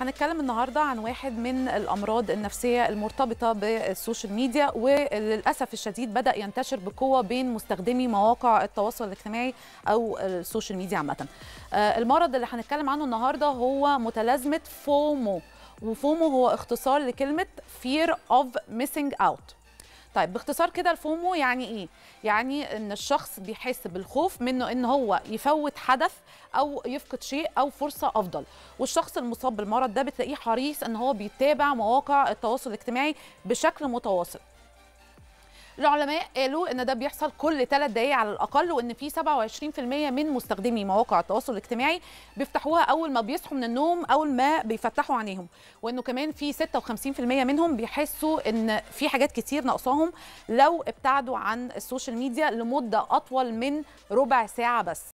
هنتكلم النهارده عن واحد من الامراض النفسيه المرتبطه بالسوشيال ميديا وللاسف الشديد بدا ينتشر بقوه بين مستخدمي مواقع التواصل الاجتماعي او السوشيال ميديا عامه. آه، المرض اللي هنتكلم عنه النهارده هو متلازمه فومو وفومو هو اختصار لكلمه fear of missing out طيب باختصار كده الفومو يعني ايه يعني ان الشخص بيحس بالخوف منه ان هو يفوت حدث او يفقد شيء او فرصه افضل والشخص المصاب بالمرض ده بتلاقيه حريص ان هو بيتابع مواقع التواصل الاجتماعي بشكل متواصل العلماء قالوا ان ده بيحصل كل ثلاث دقائق على الاقل وان في 27% من مستخدمي مواقع التواصل الاجتماعي بيفتحوها اول ما بيصحوا من النوم اول ما بيفتحوا عينيهم وانه كمان في 56% منهم بيحسوا ان في حاجات كتير ناقصاهم لو ابتعدوا عن السوشيال ميديا لمده اطول من ربع ساعه بس